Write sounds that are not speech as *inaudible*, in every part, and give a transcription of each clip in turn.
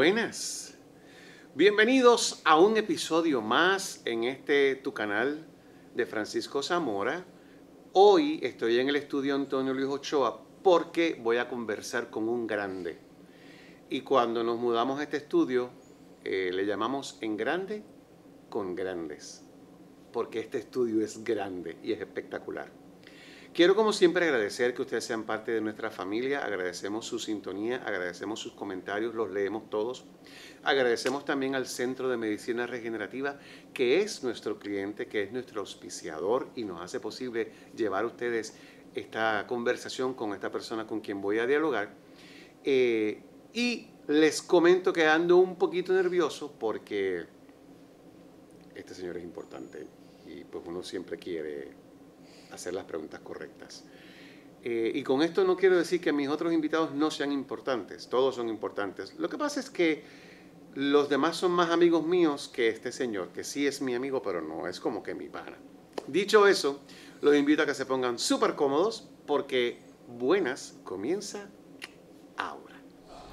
buenas. Bienvenidos a un episodio más en este tu canal de Francisco Zamora. Hoy estoy en el estudio Antonio Luis Ochoa porque voy a conversar con un grande. Y cuando nos mudamos a este estudio, eh, le llamamos en grande con grandes. Porque este estudio es grande y es espectacular. Quiero como siempre agradecer que ustedes sean parte de nuestra familia, agradecemos su sintonía, agradecemos sus comentarios, los leemos todos. Agradecemos también al Centro de Medicina Regenerativa, que es nuestro cliente, que es nuestro auspiciador y nos hace posible llevar a ustedes esta conversación con esta persona con quien voy a dialogar. Eh, y les comento que ando un poquito nervioso porque este señor es importante y pues uno siempre quiere hacer las preguntas correctas. Eh, y con esto no quiero decir que mis otros invitados no sean importantes, todos son importantes. Lo que pasa es que los demás son más amigos míos que este señor, que sí es mi amigo, pero no es como que mi pana. Dicho eso, los invito a que se pongan súper cómodos porque buenas comienza ahora.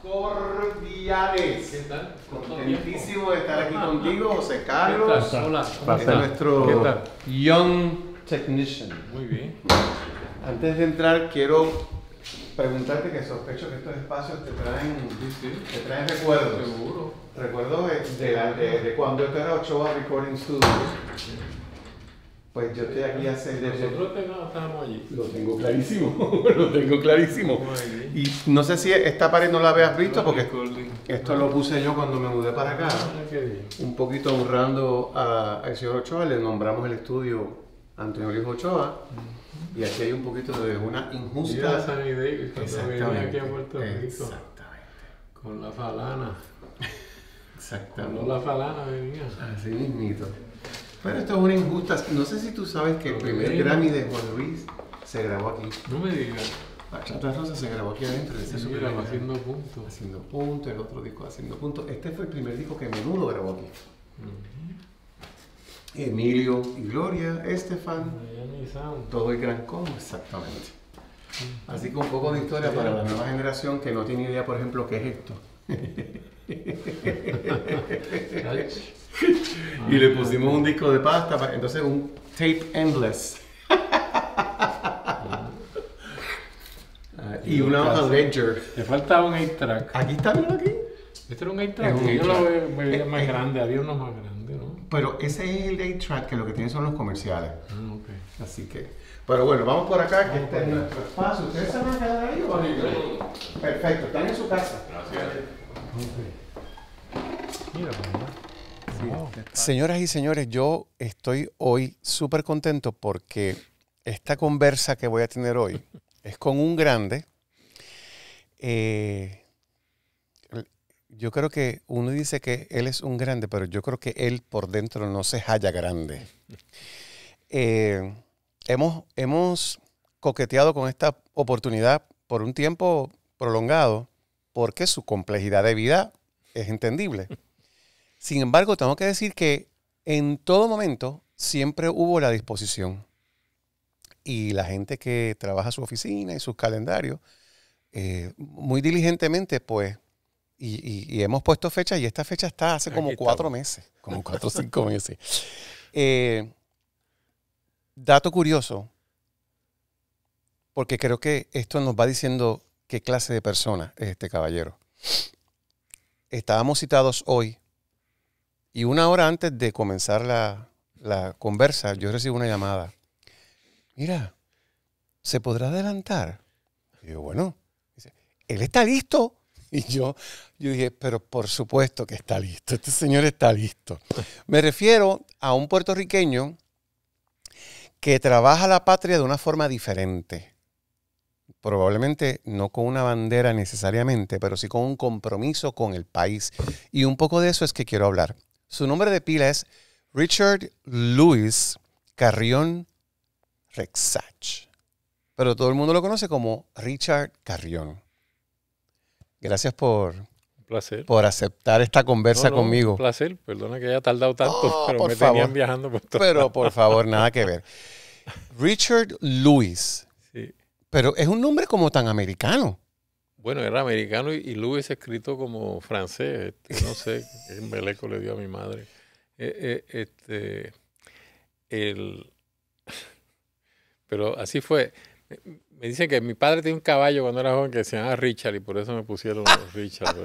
Cordiales. ¿Qué tal? Contentísimo de estar aquí contigo, José Carlos. ¿Qué tal? Hola. Este nuestro ¿Qué tal? Technician. Muy bien. Antes de entrar, quiero preguntarte que sospecho que estos espacios te traen, Te traen recuerdos. Seguro. Recuerdos de, de, cuando yo era Ochoa Recording Studio. Pues yo estoy aquí hace... Nosotros estábamos allí. Lo tengo clarísimo, *laughs* lo tengo clarísimo. Y no sé si esta pared no la habías visto porque esto lo puse yo cuando me mudé para acá. Ah, Un poquito honrando al señor Ochoa, le nombramos el estudio Antonio Luis Ochoa. Y aquí hay un poquito de una injusta. Sammy Davis cuando venía aquí a Puerto Rico. Exactamente. Con la falana. Exactamente. Con la falana venía. Así mismito. Pero esto es una injusta. No sé si tú sabes que el primer Grammy de Juan Luis se grabó aquí. No me digas. Bachata Rosa se grabó aquí adentro. Sí, grabó haciendo punto. Haciendo punto, el otro disco haciendo punto. Este fue el primer disco que Menudo grabó aquí. Emilio y Gloria, Estefan, todo el gran combo, exactamente. Mm. Así que un poco de historia para la nueva generación que no tiene idea, por ejemplo, qué es esto. *laughs* y le pusimos un disco de pasta, entonces un tape endless. *laughs* Ah, y una hoja ledger. Le faltaba un 8-track. Aquí está, mira aquí. Este era un 8-track. Yo lo veía eh, más eh. grande, había uno más grande, ¿no? pero ese es el day track que lo que tiene son los comerciales. Ah, okay. Así que, pero bueno, vamos por acá, que este es nuestro espacio. ¿Ustedes se van a quedar ahí o Perfecto, están en su casa. Gracias. Mira, pues, sí, Señoras y señores, yo estoy hoy súper contento porque esta conversa que voy a tener hoy es con un grande. Eh, yo creo que uno dice que él es un grande, pero yo creo que él por dentro no se halla grande. Eh, hemos, hemos coqueteado con esta oportunidad por un tiempo prolongado porque su complejidad de vida es entendible. Sin embargo, tengo que decir que en todo momento siempre hubo la disposición y la gente que trabaja su oficina y sus calendarios, eh, muy diligentemente, pues y, hemos puesto fecha y esta fecha está hace como cuatro meses, como cuatro o cinco meses. Eh, dato curioso, porque creo que esto nos va diciendo qué clase de persona es este caballero. Estábamos citados hoy y una hora antes de comenzar la, conversa, yo recibo una llamada. Mira, ¿se podrá adelantar? Y yo, bueno, él está listo *laughs* Y yo, dije, pero por supuesto que está listo, este señor está listo. Me refiero a un puertorriqueño que trabaja la patria de una forma diferente. Probablemente no con una bandera necesariamente, pero sí con un compromiso con el país. Y un poco de eso es que quiero hablar. Su nombre de pila es Richard Luis Carrión Rexach. Pero todo el mundo lo conoce como Richard Carrión. Gracias por, por aceptar esta conversa conmigo. Un placer, perdona que haya tardado tanto, oh, pero me tenían viajando por todo. Pero por favor, nada que ver. *laughs* Richard Lewis. Sí. Pero es un nombre como tan americano. Bueno, era americano y, Lewis escrito como francés. Este, no sé, *laughs* el meleco le dio a mi madre. Eh, eh, este, el, *laughs* pero así fue. Me dice que mi padre tenía un caballo cuando era joven que se llamaba Richard y por eso me pusieron *laughs* Richard.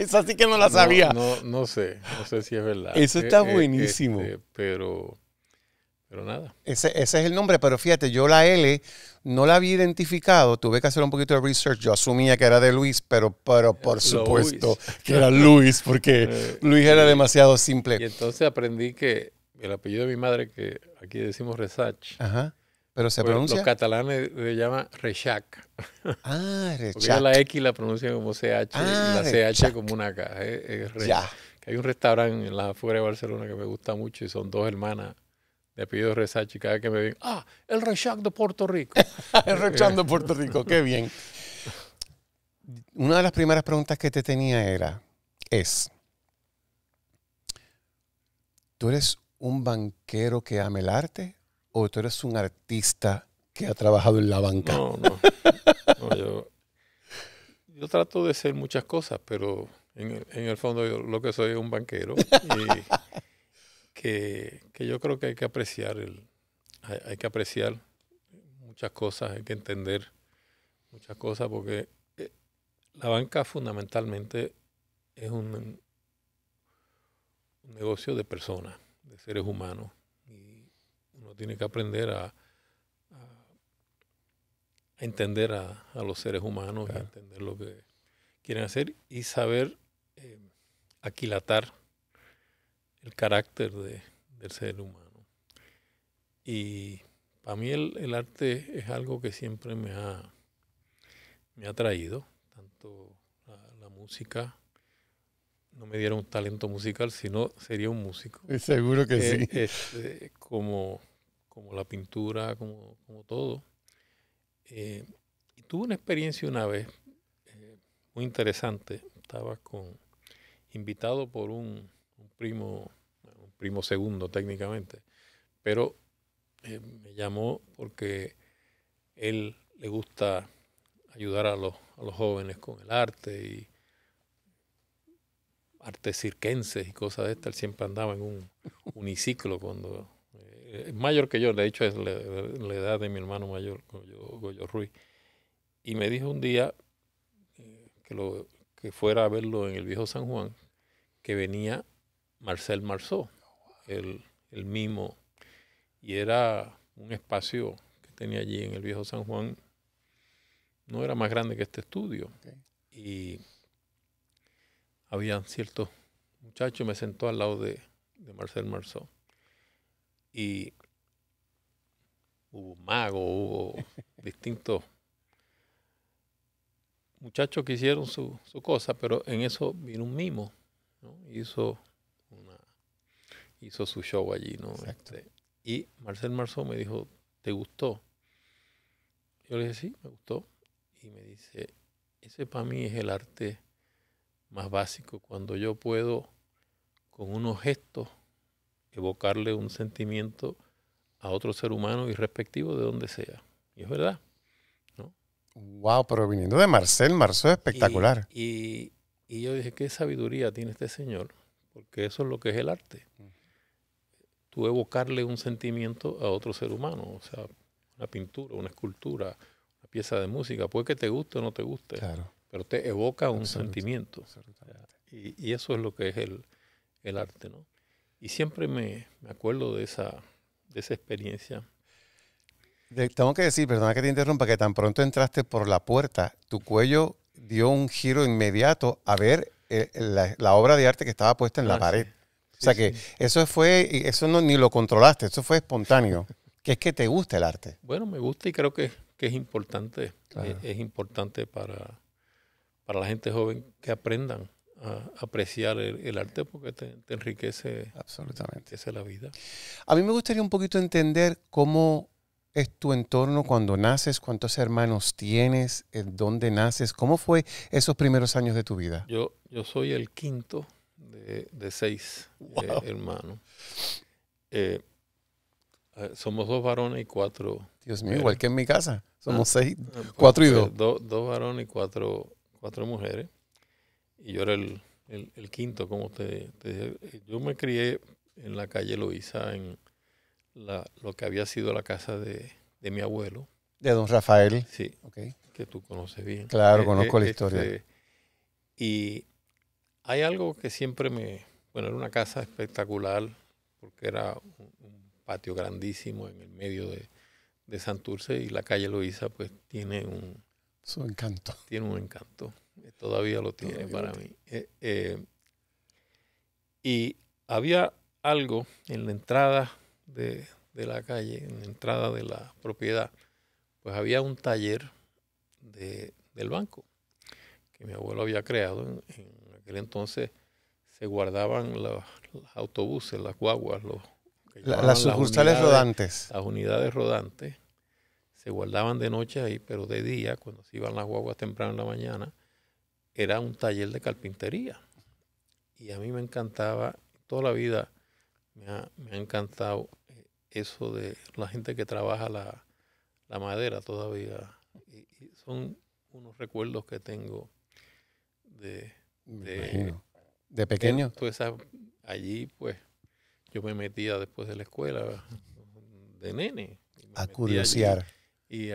Pero sí que no la sabía. No, sé, no sé si es verdad. Eso eh, está eh, buenísimo. Este, pero, pero nada. Ese, ese es el nombre, pero fíjate, yo la L no la había identificado, tuve que hacer un poquito de research, yo asumía que era de Luis, pero, pero por supuesto que era Luis, porque *laughs* eh, Luis era demasiado simple. Y entonces aprendí que el apellido de mi madre, que aquí decimos Resach, Ajá pero se pronuncia. Los catalanes le llaman rechac. Ah, rechac. la X la pronuncian como CH y la ah, CH como una K. hay un restaurante en la afuera de Barcelona que me gusta mucho y son dos hermanas de apellido rechac y cada vez que me ven, ah, el rechac de Puerto Rico. *laughs* el rechac de Puerto Rico, qué bien. Una de las primeras preguntas que te tenía era, es, ¿tú eres un banquero que ama el arte o tú eres un artista que ha trabajado en la banca? No, no. yo, trato de ser muchas cosas, pero en el, fondo lo que soy es un banquero que, yo creo que hay que apreciar el, que apreciar muchas cosas, hay que entender muchas cosas porque eh, la banca fundamentalmente es un negocio de personas, de seres humanos uno tiene que aprender a, entender a, los seres humanos, y a entender lo que quieren hacer y saber eh, aquilatar el carácter del ser humano. Y para mí el, arte es algo que siempre me ha, me ha traído, tanto la, música, no me dieron un talento musical, sino sería un músico. Eh, seguro que eh, sí. Este, como como la pintura, como, como todo. Eh, y tuve una experiencia una vez eh, muy interesante. Estaba con, invitado por un, primo, un primo segundo técnicamente, pero eh, me llamó porque él le gusta ayudar a los, a los jóvenes con el arte y artes cirquenses y cosas de estas. Él siempre andaba en un uniciclo cuando es eh, mayor que yo, de hecho es la, edad de mi hermano mayor, Goyo, Ruiz, y me dijo un día eh, que, lo, que fuera a verlo en el viejo San Juan, que venía Marcel Marceau, el, mismo, y era un espacio que tenía allí en el viejo San Juan, no era más grande que este estudio, y había ciertos muchachos, me sentó al lado de, de Marcel Marceau y hubo magos, hubo *laughs* distintos muchachos que hicieron su, cosa, pero en eso vino un mimo, hizo, una, hizo su show allí. ¿no? Este, y Marcel Marceau me dijo, ¿te gustó? Yo le dije, sí, me gustó. Y me dice, ese para mí es el arte más básico, cuando yo puedo con unos gestos evocarle un sentimiento a otro ser humano irrespectivo de donde sea. Y es verdad. ¿no? Wow, pero viniendo de Marcel, Marcel es espectacular. Y, yo dije, qué sabiduría tiene este señor, porque eso es lo que es el arte. Tú evocarle un sentimiento a otro ser humano, o sea, una pintura, una escultura, una pieza de música, puede que te guste o no te guste, pero te evoca un sentimiento. y, y, eso es lo que es el, el arte, ¿no? Y siempre me, me acuerdo de esa, de esa experiencia. Tengo que decir, perdona que te interrumpa, que tan pronto entraste por la puerta, tu cuello dio un giro inmediato a ver eh, la, obra de arte que estaba puesta en la ah, pared. o sea que eso fue, eso no, ni lo controlaste, eso fue espontáneo. *laughs* que es que te gusta el arte. Bueno, me gusta y creo que, que es importante. Es, es, importante para, para la gente joven que aprendan apreciar el, arte porque te, enriquece, Absolutamente. Enriquece la vida. A mí me gustaría un poquito entender cómo es tu entorno cuando naces, cuántos hermanos tienes, en dónde naces, cómo fue esos primeros años de tu vida. Yo, yo soy el quinto de, seis eh, hermanos. Eh, somos dos varones y cuatro. Dios mío, igual que en mi casa. Somos ah, seis, ah, pues, cuatro y dos. Eh, dos, dos varones y cuatro, cuatro mujeres y yo era el, quinto, como te, Yo me crié en la calle Loíza, en la, lo que había sido la casa de, mi abuelo. De don Rafael. Sí. Okay. Que tú conoces bien. Claro, eh, conozco eh, la historia. Este, y hay algo que siempre me... Bueno, era una casa espectacular, porque era un, patio grandísimo en el medio de, Santurce y la calle Loíza pues tiene un... Su encanto. Tiene un encanto todavía lo tiene para mí. Eh, eh, y había algo en la entrada de, la calle, en la entrada de la propiedad, pues había un taller del banco que mi abuelo había creado. En, aquel entonces se guardaban los, autobuses, las guaguas, los, las rodantes. Las unidades rodantes se guardaban de noche ahí, pero de día, cuando se iban las guaguas temprano en la mañana, era un taller de carpintería. Y a mí me encantaba, toda la vida me ha, encantado eh, eso de la gente que trabaja la, madera todavía. son unos recuerdos que tengo de... De, pequeño. allí pues yo me metía después de la escuela de nene. A curiosear. Y,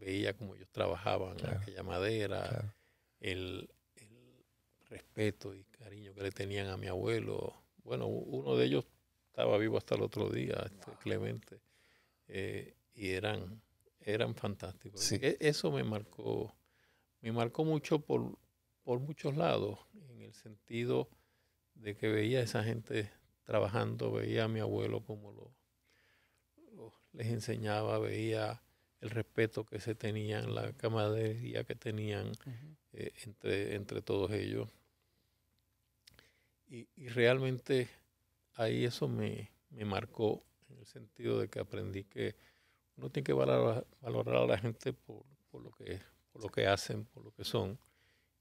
veía cómo ellos trabajaban aquella madera el, respeto y cariño que le tenían a mi abuelo. Bueno, uno de ellos estaba vivo hasta el otro día, este, Clemente, eh, y eran, eran fantásticos. E, eso me marcó, me marcó mucho por, muchos lados, en el sentido de que veía a esa gente trabajando, veía a mi abuelo como lo, les enseñaba, veía el respeto que se tenían, la camaradería que tenían, eh, entre, entre todos ellos. Y, realmente ahí eso me, marcó en el sentido de que aprendí que uno tiene que valorar, valorar a la gente por, lo que por lo que hacen, por lo que son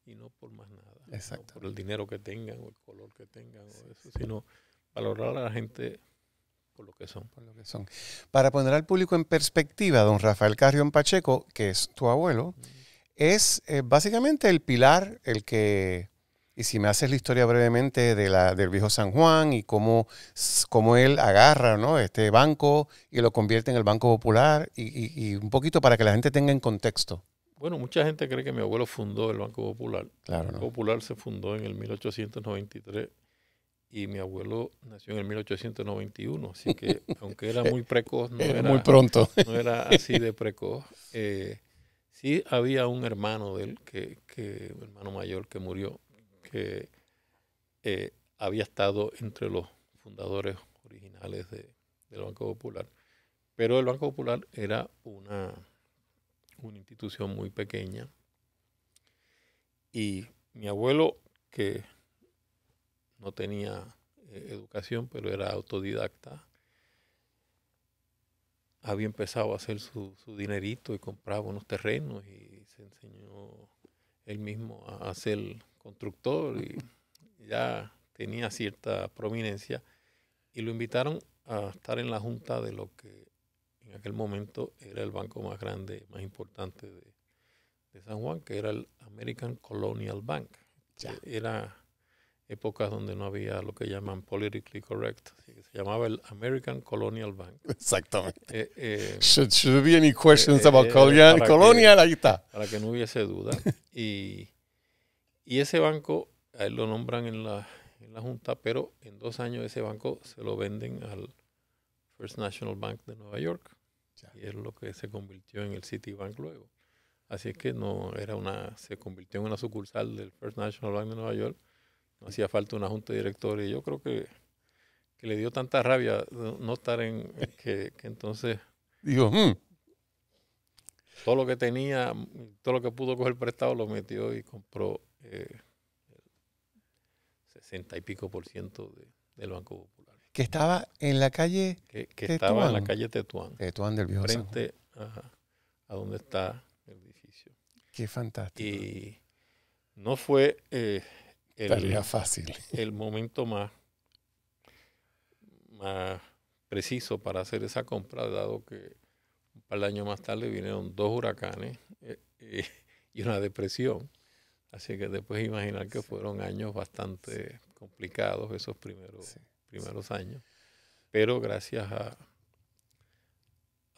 y no por más nada. Exacto. por el dinero que tengan o el color que tengan sino valorar a la gente por lo que son. que son. Para poner al público en perspectiva, don Rafael Carrión Pacheco, que es tu abuelo, es eh, básicamente el pilar, el que, y si me haces la historia brevemente de la, del viejo San Juan y cómo, cómo él agarra ¿no? este banco y lo convierte en el Banco Popular y, un poquito para que la gente tenga en contexto. Bueno, mucha gente cree que mi abuelo fundó el Banco Popular. el Banco Popular se fundó en el 1893 y mi abuelo nació en el 1891, así que *laughs* aunque era muy precoz, no era, muy pronto. No era así de precoz. Eh, Sí, había un hermano de él, que, que hermano mayor que murió, que eh, había estado entre los fundadores originales de, del Banco Popular. Pero el Banco Popular era una, una institución muy pequeña. Y mi abuelo, que no tenía eh, educación, pero era autodidacta, había empezado a hacer su, dinerito y compraba unos terrenos y se enseñó él mismo a, ser constructor y *laughs* ya tenía cierta prominencia y lo invitaron a estar en la junta de lo que en aquel momento era el banco más grande, más importante de, de San Juan, que era el American Colonial Bank. Ya. Era épocas donde no había lo que llaman politically correct. Se llamaba el American Colonial Bank. Exactamente. Eh, eh, should, be any questions eh, about colonial, colonial ahí está. Para que no hubiese duda. *laughs* y, y ese banco, a él lo nombran en la, en la Junta, pero en dos años ese banco se lo venden al First National Bank de Nueva York. Y es lo que se convirtió en el Citibank luego. Así es que no era una, se convirtió en una sucursal del First National Bank de Nueva York hacía falta una junta directora y yo creo que, le dio tanta rabia no estar en que, entonces Digo, mm". todo lo que tenía todo lo que pudo coger prestado lo metió y compró eh, el 60 y pico por ciento del Banco Popular que estaba en la calle que, estaba en la calle Tetuán Tetuán del Viejo frente a, a, donde está el edificio qué fantástico y no fue eh, el, fácil. el momento más, más preciso para hacer esa compra, dado que un par de años más tarde vinieron dos huracanes eh, eh, y una depresión. Así que después imaginar que fueron años bastante complicados esos primeros, primeros años. Pero gracias a,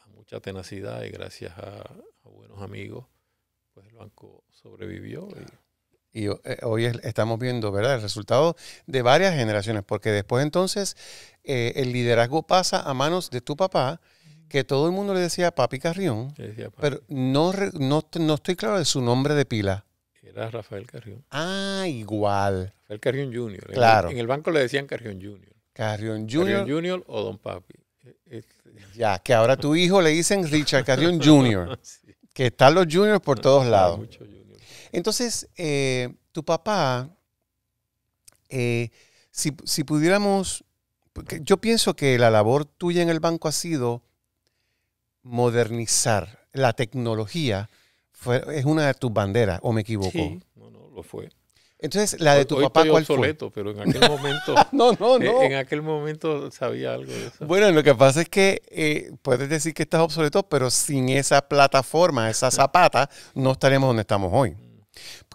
a, mucha tenacidad y gracias a, buenos amigos, pues el banco sobrevivió y... Y eh, hoy estamos viendo, ¿verdad?, el resultado de varias generaciones, porque después entonces eh, el liderazgo pasa a manos de tu papá, que todo el mundo le decía papi Carrión, pero no, no, no, estoy claro de su nombre de pila. Era Rafael Carrión. Ah, igual. Rafael Carrión Jr. Claro. En el, banco le decían Carrión Jr. Carrión Jr. Carrión Jr. o Don Papi. E, e, *laughs* ya, que ahora a tu hijo le dicen Richard Carrión *laughs* Jr. Que están los juniors por todos lados. Entonces, eh, tu papá, eh, si, si, pudiéramos, yo pienso que la labor tuya en el banco ha sido modernizar la tecnología. Fue, es una de tus banderas, o me equivoco. Sí, no, no, lo fue. Entonces, la de tu papá, obsoleto, pero en aquel *laughs* momento. *laughs* no, no, eh, no. En aquel momento sabía algo de eso. Bueno, lo que pasa es que puedes decir que estás obsoleto, pero sin esa plataforma, esa zapata, no estaremos donde estamos hoy.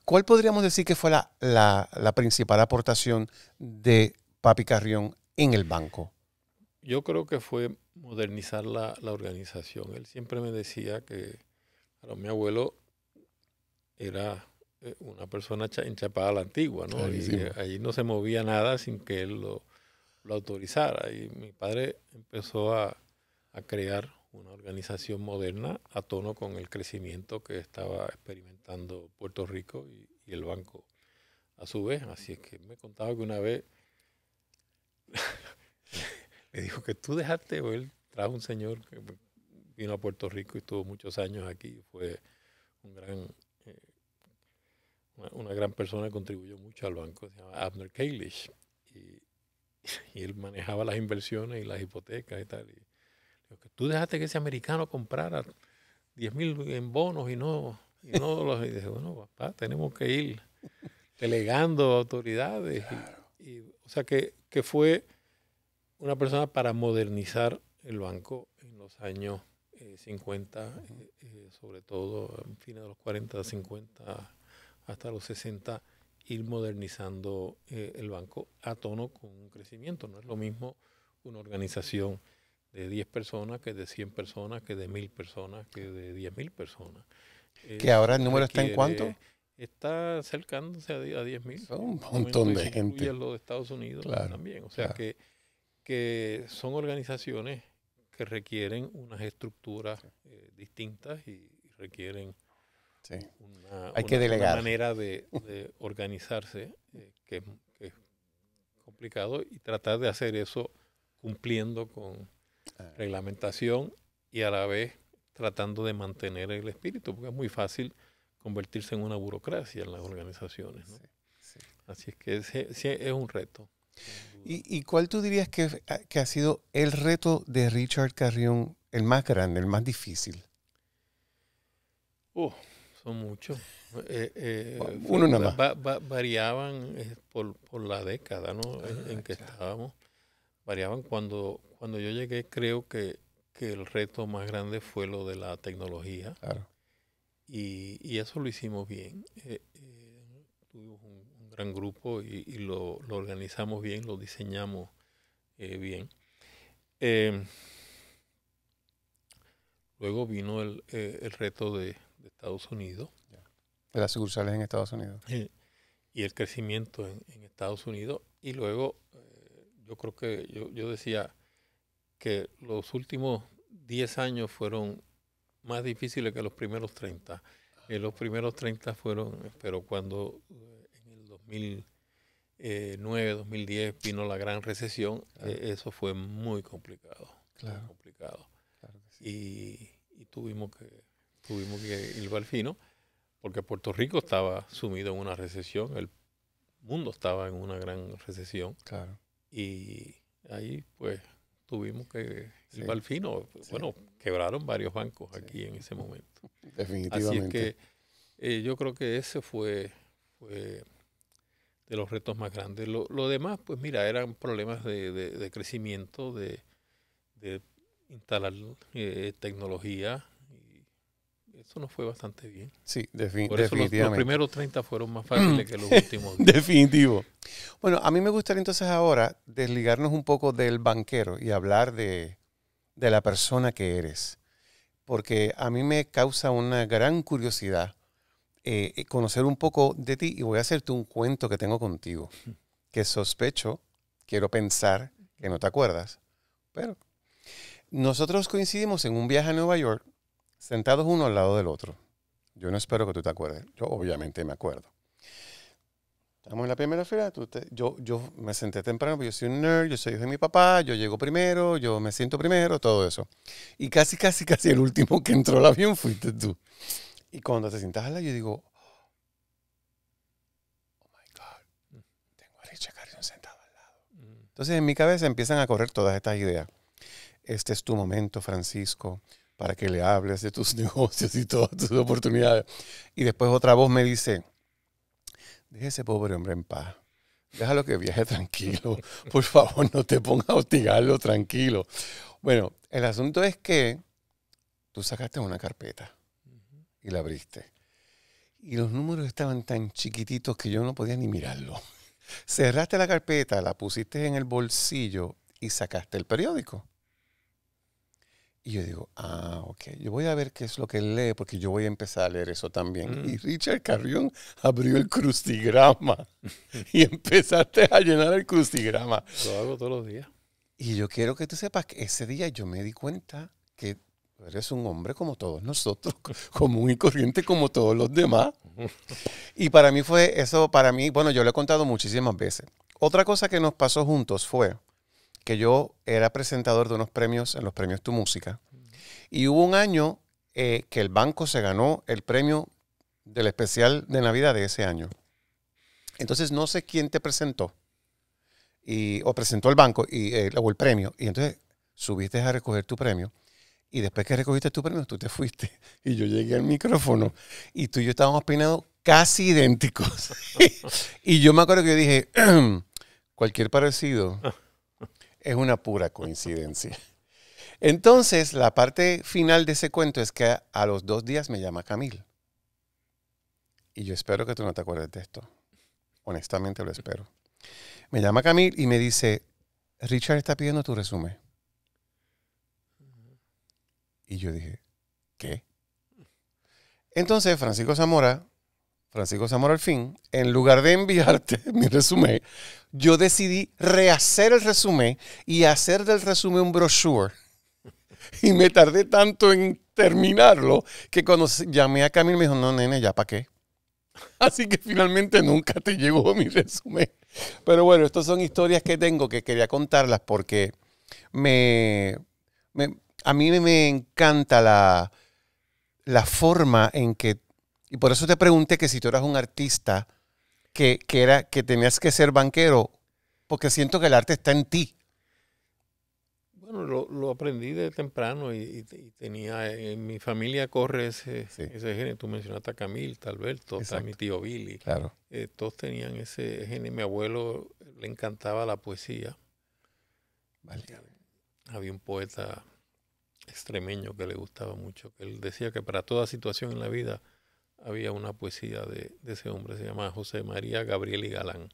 ¿Cuál podríamos decir que fue la, principal aportación de Papi Carrión en el banco? Yo creo que fue modernizar la, organización. Él siempre me decía que mi abuelo era eh, una persona enchapada a la antigua, ¿no? Y allí no se movía nada sin que él lo, autorizara. Y mi padre empezó a, a crear una organización moderna a tono con el crecimiento que estaba experimentando Puerto Rico y, el banco a su vez. Así es que me contaba que una vez *laughs* le dijo que tú dejaste, o él trajo un señor que vino a Puerto Rico y estuvo muchos años aquí, fue un gran, eh, una, gran persona que contribuyó mucho al banco, se llama Abner Kalish, *laughs* y, él manejaba las inversiones y las hipotecas y tal. Y, tú dejaste que ese americano comprara 10 mil en bonos y no, y no *laughs* los... Y dije, bueno, papá, tenemos que ir delegando autoridades. o sea, que, fue una persona para modernizar el banco en los años 50, eh, eh, eh, sobre todo en fines de los 40, 50 hasta los 60, ir modernizando el banco a tono con un crecimiento. No es lo mismo una organización de 10 personas que de 100 personas, que de 1000 personas, que de 10.000 personas. ¿Que ahora el número está en cuánto? Está acercándose a 10.000. Son un montón de gente. Y lo de Estados Unidos también. O sea que, que son organizaciones que requieren unas estructuras eh, distintas y, requieren una, Hay que delegar. manera de, organizarse eh, que es complicado y tratar de hacer eso cumpliendo con Ah. reglamentación y a la vez tratando de mantener el espíritu, porque es muy fácil convertirse en una burocracia en las organizaciones. Así es que es, es un reto. ¿Y, cuál tú dirías ah, que, ha sido el reto de Richard Carrión, el más grande, el más difícil? son muchos. Eh, eh, uno nada más. variaban eh, por, la década ah, en, que estábamos. Variaban cuando, cuando yo llegué, creo que, el reto más grande fue lo de la tecnología. Y, eso lo hicimos bien. Eh, eh, tuvimos un, gran grupo y, lo, organizamos bien, lo diseñamos eh, bien. Em, luego vino el, reto de, Estados Unidos. De las sucursales en Estados Unidos. y el crecimiento en, Estados Unidos. Y luego, yo creo que yo, yo decía, que los últimos 10 años fueron más difíciles que los primeros 30. Eh, los primeros 30 fueron, pero cuando eh, en el 2009, 2010 eh, vino la gran recesión, eso fue muy complicado. Claro. complicado. y, tuvimos que tuvimos que ir al fino, porque Puerto Rico estaba sumido en una recesión, el mundo estaba en una gran recesión. Claro. Y ahí pues tuvimos que el ir al Bueno, quebraron varios bancos aquí en ese momento. Definitivamente. Así que eh, yo creo que ese fue, fue de los retos más grandes. Lo, lo demás, pues mira, eran problemas de, de, crecimiento, de, de instalar eh, tecnología, eso nos fue bastante bien. Sí, Por eso definitivamente. Los, primeros 30 fueron más *clears throat* fáciles que los últimos. Definitivo. Bueno, a mí me gustaría entonces ahora desligarnos un poco del banquero y hablar de, de la persona que eres. Porque a mí me causa una gran curiosidad eh, eh, conocer un poco de ti y voy a hacerte un cuento que tengo contigo, *laughs* que sospecho, quiero pensar que no te acuerdas, pero nosotros coincidimos en un viaje a Nueva York sentados uno al lado del otro. Yo no espero que tú te acuerdes. Yo obviamente me acuerdo. Estamos en la primera fila. Tú yo, yo me senté temprano porque yo soy un nerd, yo soy hijo de mi papá, yo llego primero, yo me siento primero, todo eso. Y casi, casi, casi el último que entró al avión fuiste tú. Y cuando te sientas al lado, yo digo, oh my God, tengo a Richard Carrion sentado al lado. Mm. Entonces en mi cabeza empiezan a correr todas estas ideas. Este es tu momento, Francisco para que le hables de tus *laughs* negocios y todas tus oportunidades. Y después otra voz me dice, deje ese pobre hombre en paz. Déjalo que viaje *laughs* tranquilo. Por favor, no te pongas a hostigarlo tranquilo. Bueno, el asunto es que tú sacaste una carpeta y la abriste. Y los números estaban tan chiquititos que yo no podía ni mirarlo. *laughs* Cerraste la carpeta, la pusiste en el bolsillo y sacaste el periódico. Y yo digo, ah, ok, yo voy a ver qué es lo que él lee, porque yo voy a empezar a leer eso también. Y mm. Richard Carrión abrió el crucigrama *laughs* y empezaste a llenar el crucigrama. Lo hago todos los días. Y yo quiero que tú sepas que ese día yo me di cuenta que eres un hombre como todos nosotros, *laughs* común y corriente como todos los demás. *laughs* Y para mí fue eso, para mí, bueno, yo lo he contado muchísimas veces. Otra cosa que nos pasó juntos fue que yo era presentador de unos premios en los premios Tu Música. Y hubo un año eh, que el banco se ganó el premio del especial de Navidad de ese año. Entonces no sé quién te presentó. Y, o presentó el banco y, eh, o el premio. Y entonces subiste a recoger tu premio. Y después que recogiste tu premio, tú te fuiste. *laughs* Y yo llegué al micrófono. Y tú y yo estábamos peinados casi idénticos. *laughs* y yo me acuerdo que yo dije, *clears throat* cualquier parecido *laughs* es una pura coincidencia. Entonces, la parte final de ese cuento es que a, los dos días me llama Camil. Y yo espero que tú no te acuerdes de esto. Honestamente lo espero. Me llama Camil y me dice, Richard está pidiendo tu resumen. Y yo dije, ¿qué? Entonces, Francisco Zamora Francisco Zamora fin, en lugar de enviarte *laughs* mi resumen, yo decidí rehacer el resumen y hacer del resumen un brochure. Y me tardé tanto en terminarlo que cuando llamé a Camilo me dijo, no, nene, ya para qué. *laughs* Así que finalmente nunca te llegó mi resumen. Pero bueno, estas son historias que tengo que quería contarlas porque me, a mí me encanta la, la forma en que y por eso te pregunté que si tú eras un artista que, era, que tenías que ser banquero, porque siento que el arte está en ti. Bueno, lo, aprendí de temprano y, tenía, en mi familia corre ese, ese Tú mencionaste a Camil, Alberto, a mi tío Billy. Claro. Eh, todos tenían ese gene. Mi abuelo le encantaba la poesía. Había un poeta extremeño que le gustaba mucho. Él decía que para toda situación en la vida había una poesía de, ese hombre, se llama José María Gabriel y Galán.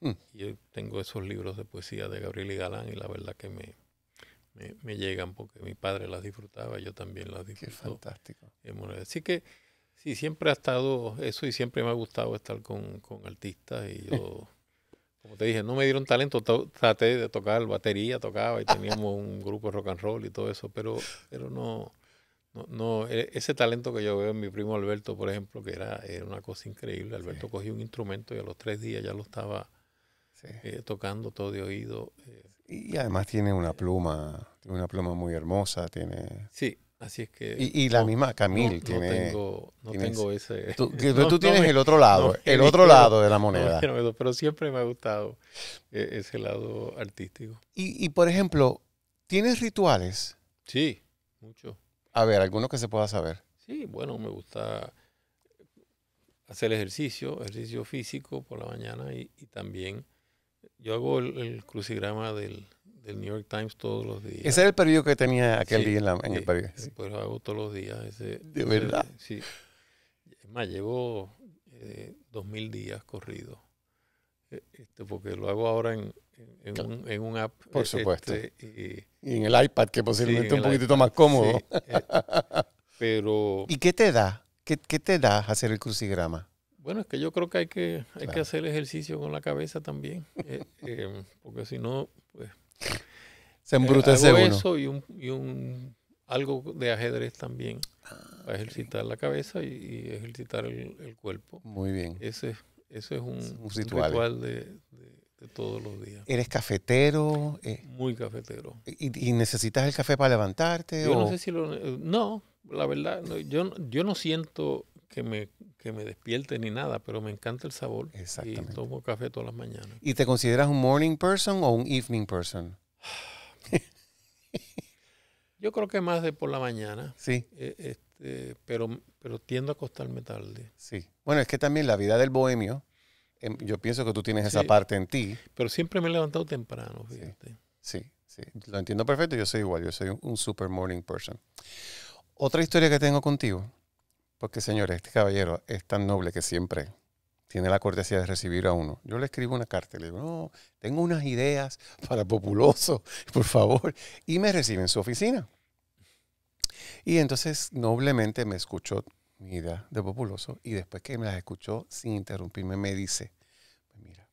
Hmm. Y yo tengo esos libros de poesía de Gabriel y Galán y la verdad que me, me, llegan porque mi padre las disfrutaba, yo también las disfrutaba. fantástico. Así que sí, siempre ha estado eso y siempre me ha gustado estar con, artistas y yo... *laughs* como te dije, no me dieron talento, traté de tocar batería, tocaba y teníamos un grupo de rock and roll y todo eso, pero, pero no, no, no, e, ese talento que yo veo en mi primo Alberto, por ejemplo, que era, una cosa increíble. Alberto cogió un instrumento y a los tres días ya lo estaba eh, tocando todo de oído. Eh. Y además tiene una pluma, una pluma muy hermosa, tiene... Sí, así es que... Y, la misma Camil no, No tengo, ese... Tú, *laughs* tú tienes el otro lado, el otro lado de la *laughs* moneda. pero siempre me ha gustado eh, ese lado artístico. Y, y por ejemplo, ¿tienes rituales? Sí, mucho. A ver, alguno que se pueda saber. Sí, bueno, me gusta hacer ejercicio, ejercicio físico por la mañana y, también yo hago el, crucigrama del, New York Times todos los días. Ese era el periódico que tenía aquel día en, el periódico. Sí. Pues lo hago todos los días. ¿De verdad? sí. Es más, llevo eh, dos mil días corrido. Eh, este, porque lo hago ahora en, en, un, app. Por este, supuesto. y, en el iPad, que posiblemente un poquitito más cómodo. Eh, pero... ¿Y qué te da? ¿Qué, te da hacer el crucigrama? Bueno, es que yo creo que hay que, que hacer ejercicio con la cabeza también, eh, em, porque si no, pues... Se eh, embrutece uno. eso y y algo de ajedrez también. Para ah, ejercitar la cabeza y, ejercitar el, cuerpo. Muy bien. Ese, es un, ritual. un ritual, de todos los días. ¿Eres cafetero? Eh, Muy cafetero. Y, necesitas el café para levantarte? Eh, no la verdad, yo, yo no siento que me, me despierte ni nada, pero me encanta el sabor. Y tomo café todas las mañanas. ¿Y te consideras un morning person o un evening person? Yo creo que más de por la mañana. Sí. E, este, pero, pero tiendo a acostarme tarde. Sí. Bueno, es que también la vida del bohemio Em, yo pienso que tú tienes esa parte en ti. Pero siempre me he levantado temprano, fíjate. Sí, sí, lo entiendo perfecto. Yo soy igual, yo soy un, super morning person. Otra historia que tengo contigo, porque señores, este caballero es tan noble que siempre tiene la cortesía de recibir a uno. Yo le escribo una carta le digo, no, tengo unas ideas *laughs* para Populoso, por favor. Y me recibe en su oficina. Y entonces noblemente me escuchó de populoso y después que me las escuchó sin interrumpirme me dice, pues mira,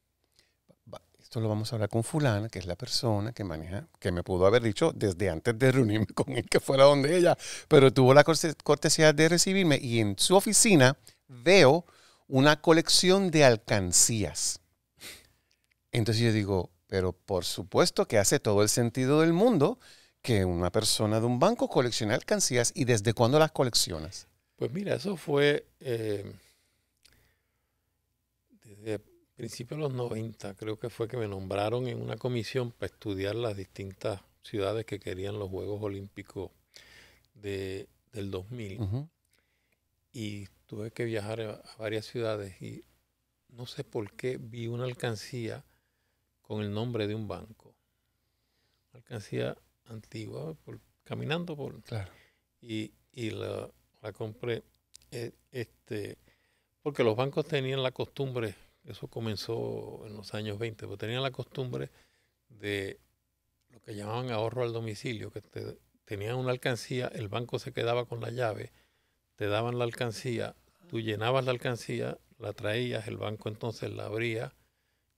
esto lo vamos a hablar con fulana, que es la persona que maneja, que me pudo haber dicho desde antes de reunirme *laughs* con él que fuera donde ella, pero tuvo la cortesía de recibirme y en su oficina veo una colección de alcancías. Entonces yo digo, pero por supuesto que hace todo el sentido del mundo que una persona de un banco coleccione alcancías y desde cuándo las coleccionas. Pues mira, eso fue eh, desde principios de los 90, creo que fue que me nombraron en una comisión para estudiar las distintas ciudades que querían los Juegos Olímpicos de, del 2000. Y tuve que viajar a, varias ciudades y no sé por qué vi una alcancía con el nombre de un banco. alcancía antigua, por, caminando por... Claro. y la, la compré, eh, este, porque los bancos tenían la costumbre, eso comenzó en los años 20, pero pues tenían la costumbre de lo que llamaban ahorro al domicilio, que tenían una alcancía, el banco se quedaba con la llave, te daban la alcancía, tú llenabas la alcancía, la traías, el banco entonces la abría,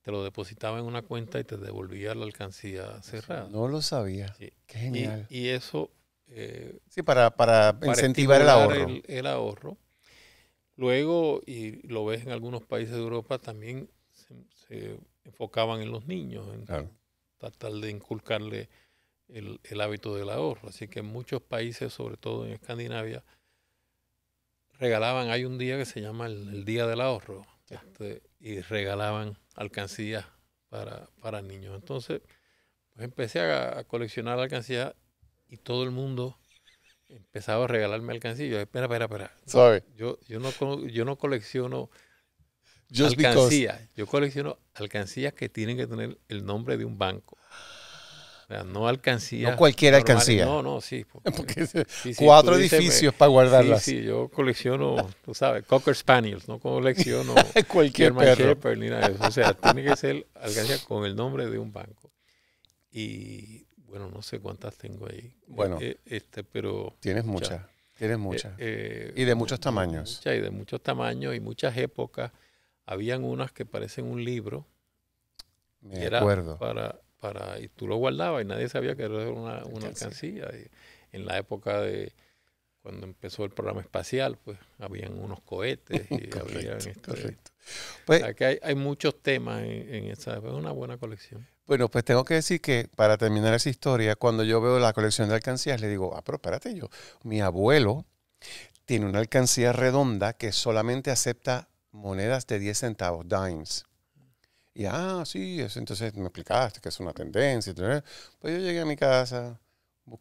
te lo depositaba en una cuenta y te devolvía la alcancía cerrada. No lo sabía. genial. y, eso eh, sí, para, incentivar el ahorro. El, el, ahorro. Luego, y lo ves en algunos países de Europa, también se, enfocaban en los niños, en tratar de inculcarle el, hábito del ahorro. Así que en muchos países, sobre todo en Escandinavia, regalaban, hay un día que se llama el, Día del Ahorro, este, y regalaban alcancías para, niños. Entonces, pues empecé a coleccionar alcancías y todo el mundo empezaba a regalarme alcancillo Espera, espera, espera. Sorry. Yo, yo, no, colecciono alcancillas. Yo colecciono alcancías que tienen que tener el nombre de un banco. O sea, no alcancillas. No cualquier alcancía. No, no, sí. *laughs* cuatro edificios para guardarlas. Sí, sí, yo colecciono, tú sabes, Cocker Spaniels. No colecciono *laughs* cualquier perro. O sea, tiene que ser alcancía con el nombre de un banco. Y bueno, no sé cuántas tengo ahí. Bueno, eh, este, pero... Tienes muchas, tienes muchas. Eh, eh, y de muchos tamaños. Muchas y de muchos tamaños y muchas épocas. Habían unas que parecen un libro. Me acuerdo. Para, para, y tú lo guardabas y nadie sabía que era una, una alcancía. En la época de cuando empezó el programa espacial, pues habían unos cohetes y *laughs* correcto, habían correcto. Pues, hay, muchos temas en, esa, es una buena colección. Bueno, pues tengo que decir que para terminar esa historia, cuando yo veo la colección de alcancías, le digo, ah, pero espérate yo, mi abuelo tiene una alcancía redonda que solamente acepta monedas de 10 centavos, dimes. Y, ah, sí, entonces me explicaste que es una tendencia. Pues yo llegué a mi casa,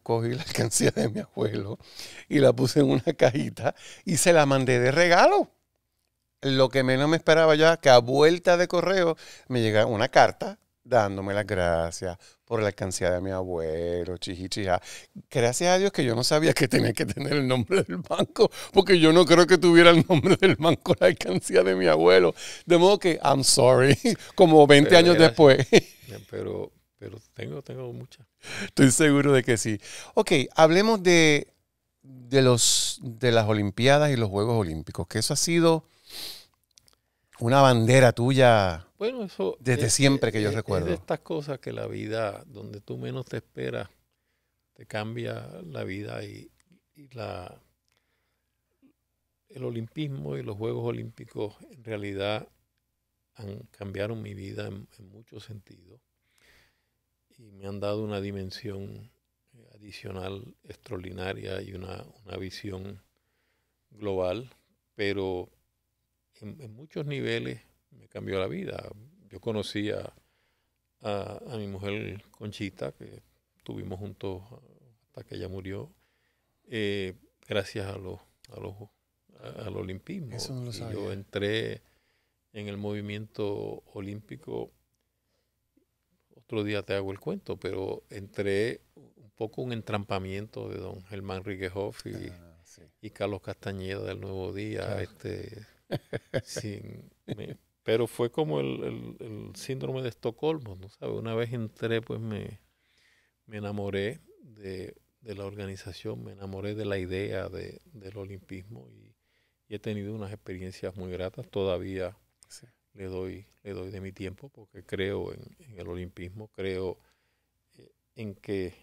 cogí la alcancía de mi abuelo y la puse en una cajita y se la mandé de regalo. Lo que menos me esperaba ya, que a vuelta de correo me llega una carta dándome las gracias por la alcancía de mi abuelo, chijichija. Gracias a Dios que yo no sabía que tenía que tener el nombre del banco, porque yo no creo que tuviera el nombre del banco la alcancía de mi abuelo. De modo que, I'm sorry, *laughs* como 20 años después. Pero, pero tengo, tengo muchas. Estoy seguro de que sí. Ok, hablemos de, de, los, de las Olimpiadas y los Juegos Olímpicos, que eso ha sido una bandera tuya desde siempre que yo recuerdo. de estas cosas que la vida, donde tú menos te esperas, te cambia la vida y, la, el olimpismo y los Juegos Olímpicos en realidad han, cambiaron mi vida en, en muchos sentidos y me han dado una dimensión eh, adicional extraordinaria y una, una visión global, pero en, muchos niveles me cambió la vida. Yo conocí a, mi mujer Conchita, que estuvimos juntos hasta que ella murió, eh, gracias a los, a los, al olimpismo. lo Yo entré en el movimiento olímpico, otro día te hago el cuento, pero entré un poco un entrampamiento de don Germán Riquehoff ah, y, Carlos Castañeda del Nuevo Día, este sí pero fue como el, síndrome de Estocolmo, ¿no sabe Una vez entré, pues me, enamoré de, la organización, me enamoré de la idea del olimpismo y, he tenido unas experiencias muy gratas. Todavía le, doy, le doy de mi tiempo porque creo en, el olimpismo, creo eh, en que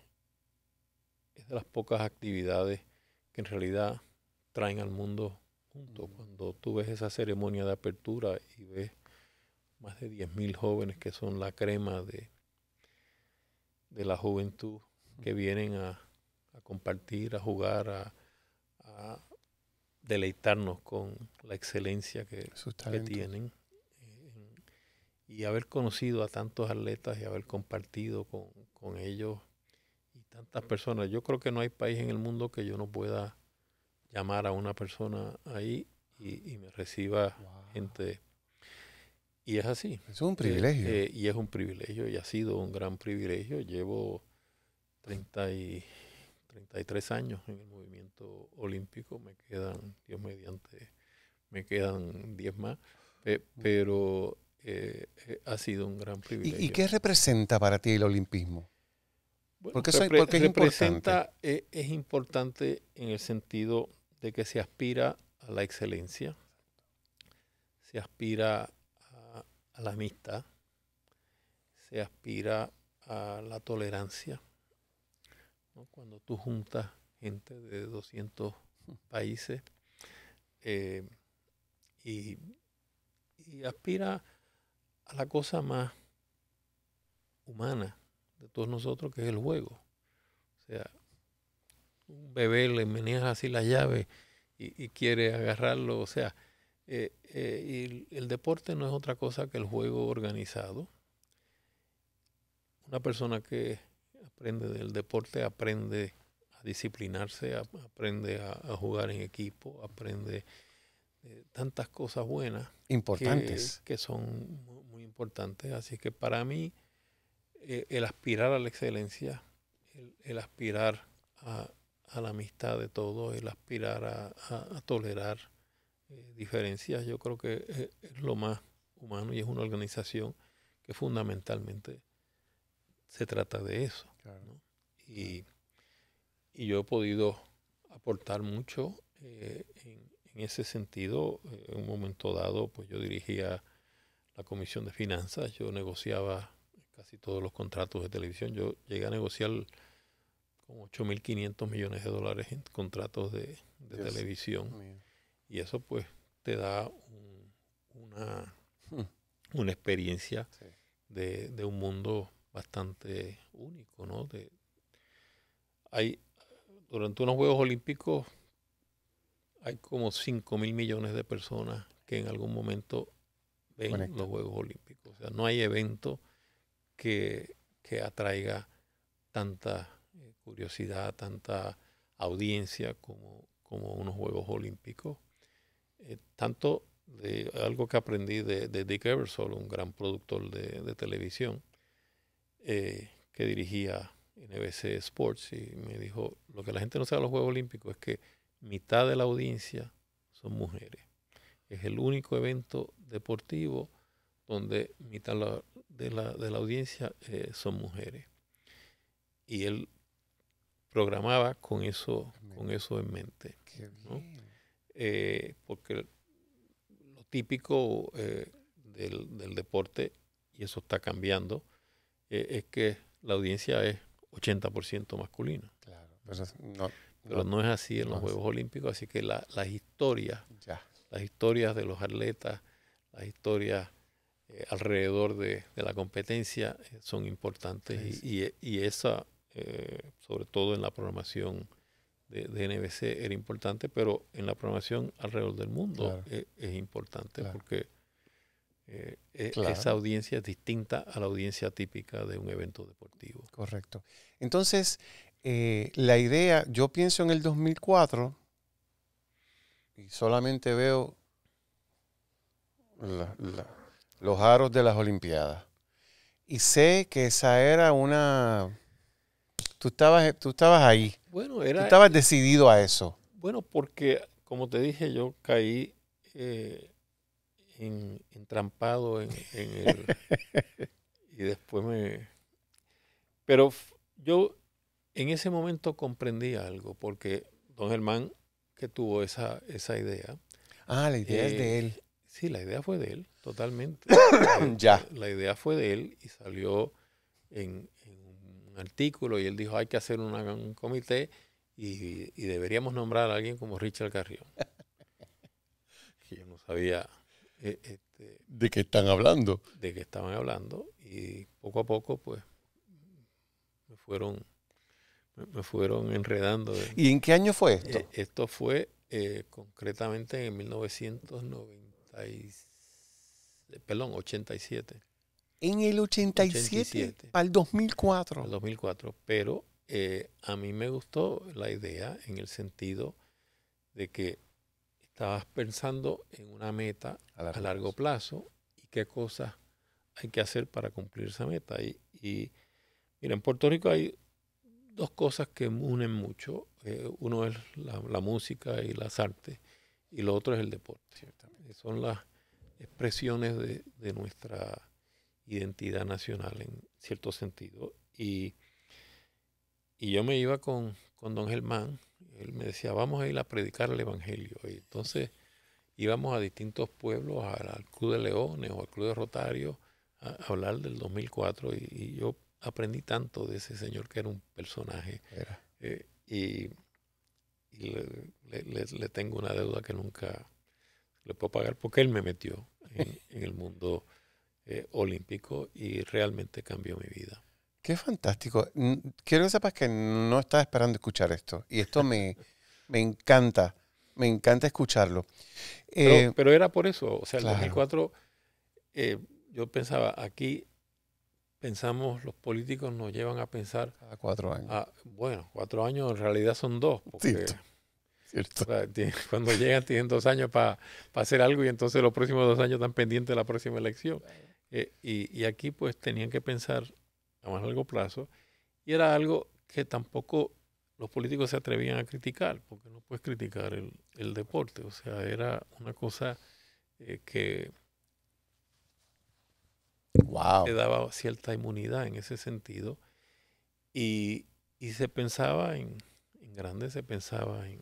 es de las pocas actividades que en realidad traen al mundo cuando tú ves esa ceremonia de apertura y ves más de 10.000 jóvenes que son la crema de, de la juventud, que vienen a, compartir, a jugar, a, deleitarnos con la excelencia que, que tienen. Eh, y haber conocido a tantos atletas y haber compartido con ellos y tantas personas. Yo creo que no hay país en el mundo que yo no pueda llamar a una persona ahí y, y me reciba gente. Y es así. Es un eh, privilegio. Eh, y es un privilegio y ha sido un gran privilegio. Llevo 30 y, 33 años en el movimiento olímpico. Me quedan, Dios mediante, me quedan 10 más. pero eh, ha sido un gran privilegio. ¿Y, ¿Y qué representa para ti el olimpismo? porque, es, representa, importante. E, es, importante en el sentido de que se aspira a la excelencia, se aspira a, la amistad, se aspira a la tolerancia. Cuando tú juntas gente de 200 *laughs* países eh, y aspira a la cosa más humana, de todos nosotros, que es el juego. O sea, un bebé le menea así la llave y, quiere agarrarlo. O sea, eh, eh, y el, deporte no es otra cosa que el juego organizado. Una persona que aprende del deporte aprende a disciplinarse, aprende a, jugar en equipo, aprende eh, tantas cosas buenas. Importantes. Que, son muy importantes. Así que para mí eh, el aspirar a la excelencia, el, aspirar a, la amistad de todos, el aspirar a, tolerar eh, diferencias, yo creo que eh, es, lo más humano y es una organización que fundamentalmente se trata de eso. Y, yo he podido aportar mucho en, en, ese sentido. en un momento dado, pues yo dirigía la Comisión de Finanzas, yo negociaba casi todos los contratos de televisión. Yo llegué a negociar con 8.500 millones de dólares en contratos de, televisión. Y eso pues te da una, hmm. una experiencia de, un mundo bastante único, ¿no? hay, durante unos Juegos Olímpicos hay como 5.000 mil millones de personas que en algún momento ven los Juegos Olímpicos. O sea, no hay evento que, atraiga tanta eh, curiosidad, tanta audiencia como, unos Juegos Olímpicos. Eh, tanto de algo que aprendí de, Dick Ebersol, un gran productor de, televisión, eh, que dirigía NBC Sports, y me dijo, lo que la gente no sabe de los Juegos Olímpicos es que mitad de la audiencia son mujeres. Es el único evento deportivo donde mitad de, la, de, la, audiencia eh, son mujeres. Y él programaba con eso, con eso en mente. Eh, porque lo típico eh, del, deporte, y eso está cambiando, es que la audiencia es 80% masculina. pero, no, es así en los Juegos Olímpicos, así que las historias, las historias de los atletas, las historias eh, alrededor de, la competencia eh, son importantes y, esa, eh, sobre todo en la programación de, NBC, era importante, pero en la programación alrededor del mundo es, importante porque e, esa audiencia es distinta a la audiencia típica de un evento deportivo. Correcto. Entonces, la idea, yo pienso en el 2004 y solamente veo la los aros de las Olimpiadas. Y sé que esa era una... Tú estabas, tú estabas ahí. Bueno, era... Tú estabas decidido a eso. Bueno, porque, como te dije, yo caí eh, entrampado en, el... *laughs* y después me... Pero yo en ese momento comprendí algo, porque don Germán, que tuvo esa, idea... Ah, la idea es de eh, él. Sí, la idea fue de él, totalmente. *coughs* ya. La idea fue de él y salió en, un artículo y él dijo, hay que hacer un comité y, deberíamos nombrar a alguien como Richard Carrión. *laughs* yo no sabía... Eh, este, ¿De qué están hablando? De qué estaban hablando y poco a poco pues me fueron me fueron enredando. ¿Y en qué año fue esto? Eh, esto fue eh, concretamente en 1990 perdón, 87. En el 87, al 2004. Al 2004, pero eh, a mí me gustó la idea en el sentido de que estabas pensando en una meta a largo, plazo. y qué cosas hay que hacer para cumplir esa meta. Y, mira, en Puerto Rico hay dos cosas que unen mucho. Eh, uno es la, música y las artes y lo otro es el deporte. Eh, son las expresiones de, nuestra identidad nacional en cierto sentido. Y, y yo me iba con, don Germán, él me decía, vamos a ir a predicar el Evangelio. Y entonces íbamos a distintos pueblos, al, Club de Leones o al Club de Rotario, a, hablar del 2004 y, yo aprendí tanto de ese señor que era un personaje. Eh, y, le tengo una deuda que nunca le puedo pagar porque él me metió en, *laughs* el mundo eh, olímpico y realmente cambió mi vida. Qué fantástico. Quiero que sepas que no estaba esperando escuchar esto y esto me, *laughs* me encanta, me encanta escucharlo. pero, eh, era por eso, o sea, claro. el 2004 eh, yo pensaba, aquí pensamos, los políticos nos llevan a pensar... A cuatro años. bueno, cuatro años en realidad son dos, *laughs* cuando llegan tienen dos años para hacer algo y entonces los próximos dos años están pendientes de la próxima elección. Eh, y, aquí pues tenían que pensar a más largo plazo y era algo que tampoco los políticos se atrevían a criticar, porque no puedes criticar el, deporte, o sea, era una cosa eh, que wow. daba cierta inmunidad en ese sentido y, se pensaba en, en grande, se pensaba en,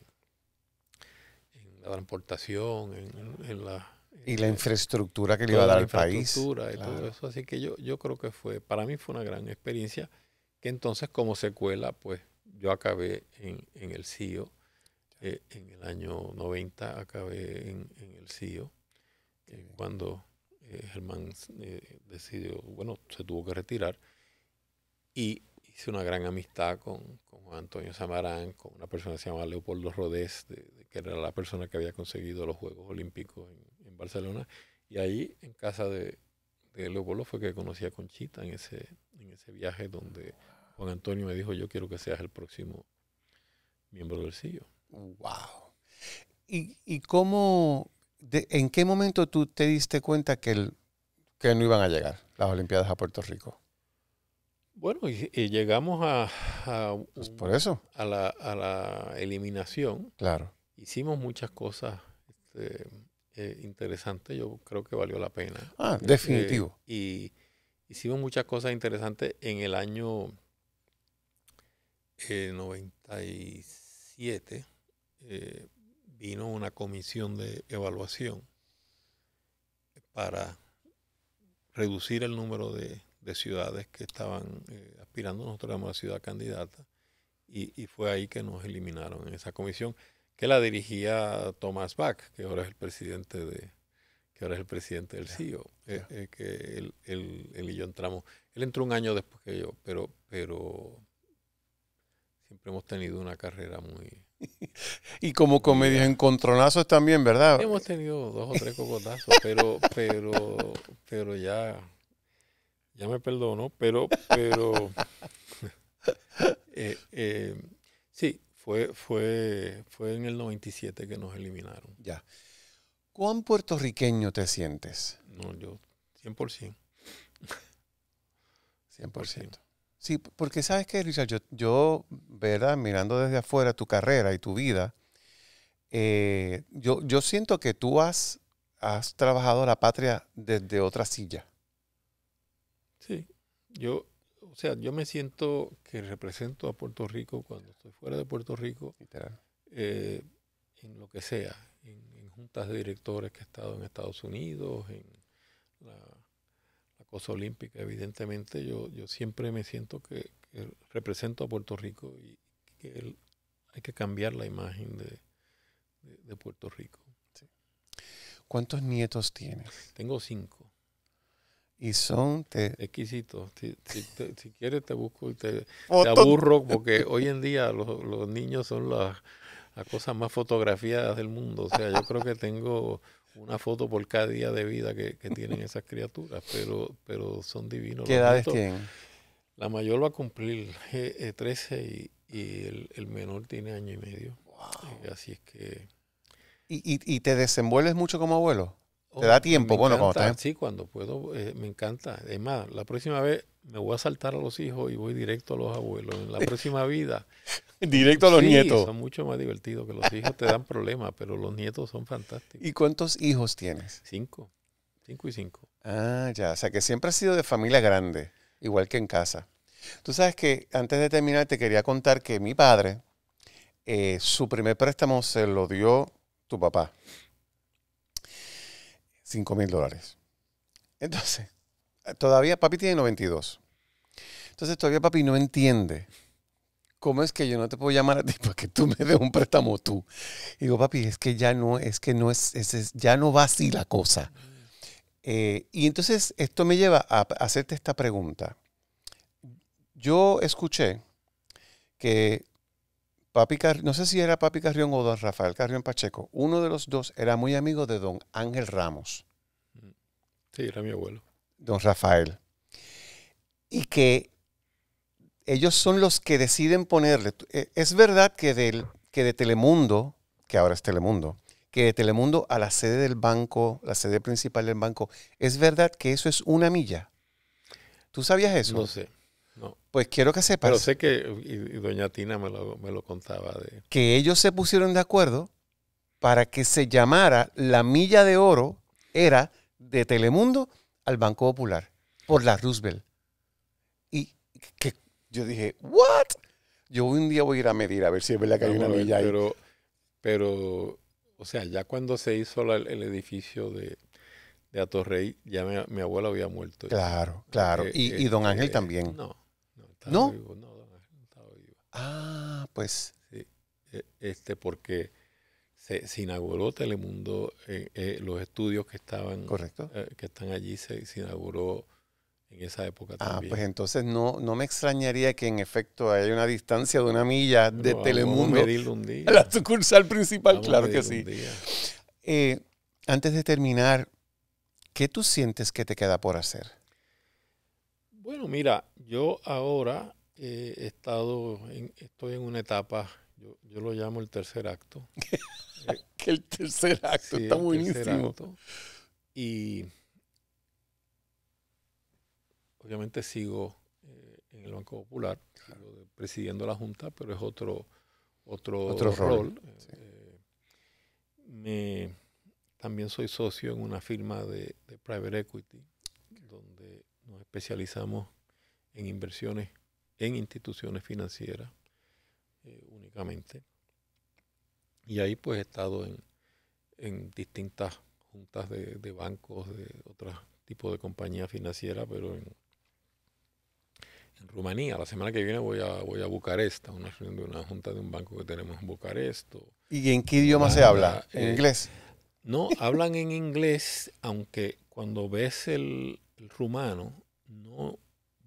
la transportación, en, la... y eh, la infraestructura que le iba a dar al país. infraestructura y todo eso. Así que yo, yo creo que fue, para mí fue una gran experiencia, que entonces como secuela, pues yo acabé en, el CIO. Eh, en el año 90 acabé en, el CIO, eh, cuando Germán decidió, bueno, se tuvo que retirar y hice una gran amistad con, Antonio Samarán, con una persona que se llama Leopoldo Rodés, que era la persona que había conseguido los Juegos Olímpicos en, Barcelona. Y ahí, en casa de, Leopoldo, fue que conocí a Conchita en ese, ese viaje donde Juan Antonio me dijo, yo quiero que seas el próximo miembro del CIO. ¡Wow! ¿Y, cómo, en qué momento tú te diste cuenta que, el, que no iban a llegar las Olimpiadas a Puerto Rico? Bueno, y, llegamos a, por eso. A la, eliminación. Claro. Hicimos muchas cosas este, eh, interesantes, yo creo que valió la pena. Ah, este, definitivo. y hicimos muchas cosas interesantes en el año 97. Eh, eh, vino una comisión de evaluación para reducir el número de de ciudades que estaban eh, aspirando. Nosotros éramos la ciudad candidata y, fue ahí que nos eliminaron en esa comisión que la dirigía Thomas Bach, que ahora es el presidente de que ahora es el presidente del CIO, e eh, eh, que él, y yo entramos. Él entró un año después que yo, pero, pero siempre hemos tenido una carrera muy... *laughs* y como comedios encontronazos también, ¿verdad? Hemos tenido dos o tres cocotazos, pero, pero, pero ya ya me perdono, pero, pero *laughs* eh, eh, sí, fue, fue, fue en el 97 que nos eliminaron. Ya. ¿Cuán puertorriqueño te sientes? No, yo 100%. 100%. Sí, porque sabes que, Richard, yo, yo, ¿verdad? Mirando desde afuera tu carrera y tu vida, eh, yo, yo siento que tú has, has trabajado la patria desde otra silla. Sí, yo, o sea, yo me siento que represento a Puerto Rico cuando estoy fuera de Puerto Rico, eh, en lo que sea, en, juntas de directores que he estado en Estados Unidos, en la, cosa olímpica, evidentemente, yo, yo siempre me siento que, represento a Puerto Rico y que hay que cambiar la imagen de, de, Puerto Rico. ¿Cuántos nietos tienes? Tengo cinco. Y son te... exquisitos. Si, quieres te busco y te, aburro porque hoy en día los, niños son las, cosas más fotografiadas del mundo. O sea, yo creo que tengo una foto por cada día de vida que, tienen esas criaturas, pero, pero son divinos. ¿Qué edades tienen? La mayor va a cumplir 13 eh, eh, y, el, menor tiene año y medio. Eh, así es que... y te desenvuelves mucho como abuelo? Oh, ¿Te da tiempo? Bueno, encanta, Sí, cuando puedo, eh, me encanta. Es más, la próxima vez me voy a saltar a los hijos y voy directo a los abuelos. En la *laughs* próxima vida. directo a los sí, nietos. Son mucho más divertido, que los hijos te dan problemas, pero los nietos son fantásticos. ¿Y cuántos hijos tienes? Cinco. Cinco y cinco. Ah, ya. O sea que siempre ha sido de familia grande, igual que en casa. Tú sabes que antes de terminar te quería contar que mi padre, eh, su primer préstamo se lo dio tu papá. 5 mil dólares. Entonces, *laughs* todavía papi tiene 92. Entonces todavía papi no entiende. ¿Cómo es que yo no te puedo llamar a ti *laughs* para que tú me des un préstamo tú? digo, papi, es que ya no, es que no es, ya no va así la cosa. Eh, y entonces esto me lleva a hacerte esta pregunta. Yo escuché que Papi no sé si era Papi Carrión o don Rafael Carrión Pacheco, uno de los dos era muy amigo de don Ángel Ramos. Sí, era mi abuelo. Don Rafael. Y que ellos son los que deciden ponerle. Eh, es verdad que, del, que de Telemundo, que ahora es Telemundo, que de Telemundo a la sede del banco, la sede principal del banco, es verdad que eso es una milla. ¿Tú sabías eso? No sé. No. Pues quiero que sepas. Pero sé que, y, doña Tina me lo, contaba. De... Que ellos se pusieron de acuerdo para que se llamara la milla de oro, era de Telemundo al Banco Popular, por la Roosevelt. Y que yo dije, ¿what? Yo un día voy a ir a medir a ver si es verdad que hay una milla ahí. Pero, o sea, ya cuando se hizo el edificio de, de Atorrey, ya mi, abuelo había muerto. Claro, claro. y, y, don Ángel este, también. No. ¿No? No, Ah, pues. E, este, porque se, inauguró Telemundo, eh, eh, los estudios que estaban. Eh, que están allí se, inauguró en esa época ah, también. Ah, pues entonces no, no me extrañaría que en efecto haya una distancia de una milla de Telemundo. A, la sucursal principal, claro que sí. antes de terminar, ¿qué tú sientes que te queda por hacer? Bueno, mira, yo ahora he estado, estoy en una etapa, yo, lo llamo el tercer acto. *laughs* el tercer acto sí, está buenísimo. Acto. Y obviamente sigo eh, en el Banco Popular, presidiendo la Junta, pero es otro, otro, otro rol. Eh, me, también soy socio en una firma de private equity especializamos en inversiones en instituciones financieras eh, únicamente. Y ahí pues he estado en, distintas juntas de, bancos, de otros tipos de compañías financieras, pero en, Rumanía. La semana que viene voy a, voy a una reunión de una junta de un banco que tenemos en Bucarest. ¿Y en qué idioma se ah, habla? ¿En eh, inglés? No, hablan en inglés, aunque cuando ves el rumano, no,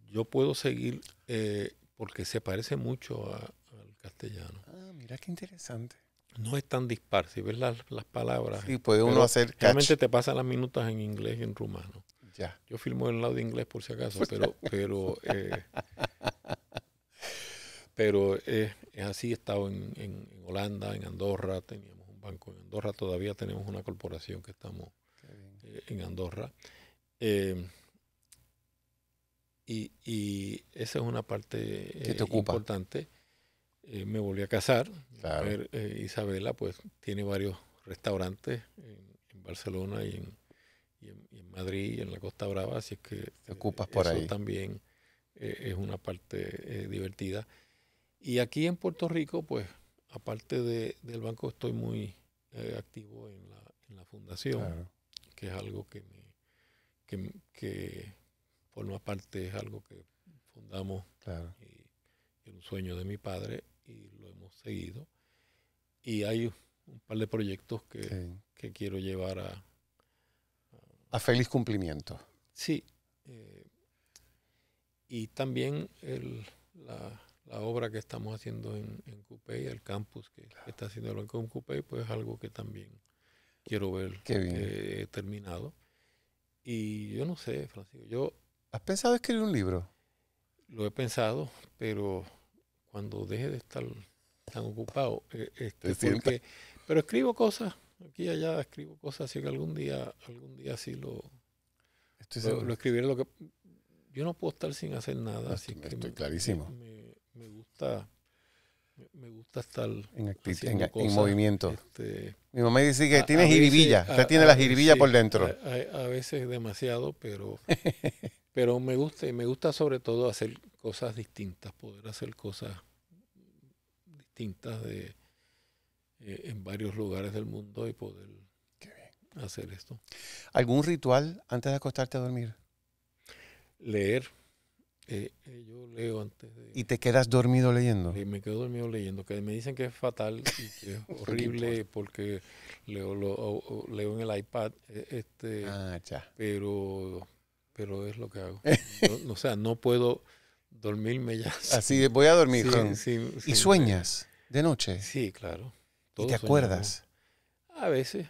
yo puedo seguir eh, porque se parece mucho al castellano. Ah, mira qué interesante. No es tan dispar, si ves las, palabras. Sí, puede uno hacer catch. Realmente te pasan las minutas en inglés y en rumano. Ya. Yo filmo en el lado de inglés por si acaso, pero pero eh, pero es así. He estado en, Holanda, en Andorra, teníamos un banco en Andorra, todavía tenemos una corporación que estamos eh, en Andorra. Eh, y, esa es una parte eh, importante. Eh, me volví a casar. Ver, eh, Isabela pues tiene varios restaurantes en, Barcelona y en, Madrid y en la Costa Brava, así que ocupas por eso también es una parte divertida. Y aquí en Puerto Rico, pues aparte de, del banco, estoy muy activo en la, fundación, que es algo que forma parte, es algo que fundamos eh, en un sueño de mi padre y lo hemos seguido. Y hay un par de proyectos que, quiero llevar a, a, feliz cumplimiento. Sí. Eh, y también la, obra que estamos haciendo en, en el campus que, está haciendo el Banco en Cupey, pues es algo que también quiero ver eh, terminado. Y yo no sé, Francisco, yo ¿Has pensado escribir un libro? Lo he pensado, pero cuando deje de estar tan ocupado, eh, este, porque, pero escribo cosas, aquí y allá escribo cosas, así que algún día, algún día sí lo, estoy lo, escribiré. que, yo no puedo estar sin hacer nada, así que me, clarísimo. Me, gusta. Me gusta estar en, movimiento. Este, Mi mamá dice que tiene tienes jiribilla. Usted tiene las la por dentro. a veces demasiado, pero *laughs* Pero me gusta, y me gusta sobre todo hacer cosas distintas, poder hacer cosas distintas de, eh, en varios lugares del mundo y poder hacer esto. ¿Algún ritual antes de acostarte a dormir? Leer. Eh, eh, yo leo antes de... ¿Y te quedas dormido leyendo? Y me quedo dormido leyendo, que me dicen que es fatal y que es *laughs* horrible porque leo, lo, leo en el iPad. E, este, ah, ya. Pero pero es lo que hago. *laughs* o sea, no puedo dormirme ya. *laughs* Así, voy a dormir. ¿Y sueñas de noche? Sí, claro. ¿Y te acuerdas? A veces.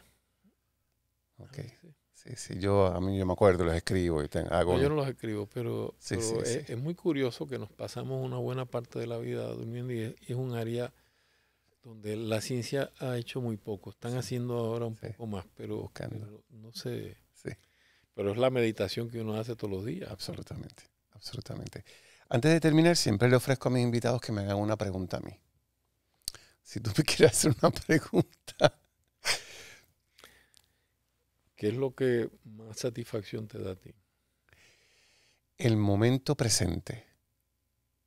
Ok. Sí, sí, yo a mí yo me acuerdo, los escribo y hago... yo no los escribo, pero, es, muy curioso que nos pasamos una buena parte de la vida durmiendo y es, un área donde la ciencia ha hecho muy poco. Están haciendo ahora un poco más, pero no sé pero es la meditación que uno hace todos los días. Absolutamente, absolutamente. Antes de terminar, siempre le ofrezco a mis invitados que me hagan una pregunta a mí. Si tú me *laughs* quieres hacer una pregunta. ¿Qué es lo que más satisfacción te da a ti? El momento presente.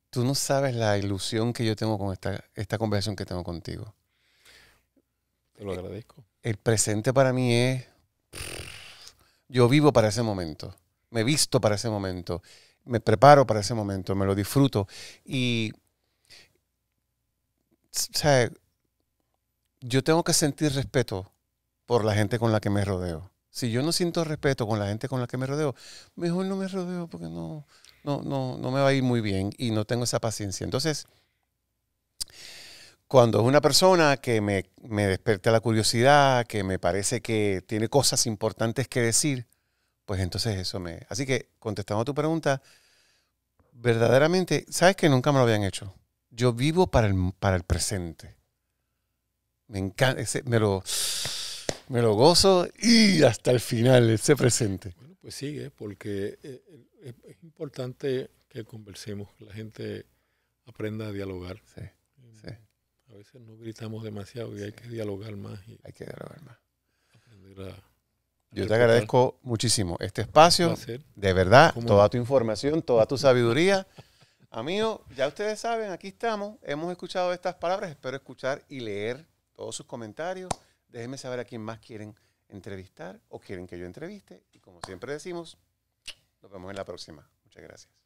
Tú no sabes la ilusión que yo tengo con esta, esta conversación que tengo contigo. Te lo agradezco. El presente para mí es yo vivo para ese momento, me visto para ese momento, me preparo para ese momento, me lo disfruto. Y, o sea, yo tengo que sentir respeto por la gente con la que me rodeo. Si yo no siento respeto con la gente con la que me rodeo, mejor no me rodeo porque no, no, no, no me va a ir muy bien y no tengo esa paciencia. Entonces, cuando es una persona que me, desperta la curiosidad, que me parece que tiene cosas importantes que decir, pues entonces eso me... Así que contestando a tu pregunta, verdaderamente, ¿sabes que nunca me lo habían hecho? Yo vivo para el, para el presente. Me encanta, me, lo, me lo gozo y hasta el final, ese presente. Bueno, pues sigue, porque eh, eh, es importante que conversemos, que la gente aprenda a dialogar. Sí. A veces no gritamos demasiado y hay que dialogar más. Y hay que dialogar más. yo te agradezco muchísimo este espacio. De verdad, toda tu información, toda tu sabiduría. amigo. ya ustedes saben, aquí estamos. Hemos escuchado estas palabras. Espero escuchar y leer todos sus comentarios. Déjenme saber a quién más quieren entrevistar o quieren que yo entreviste. Y como siempre decimos, nos vemos en la próxima. Muchas gracias.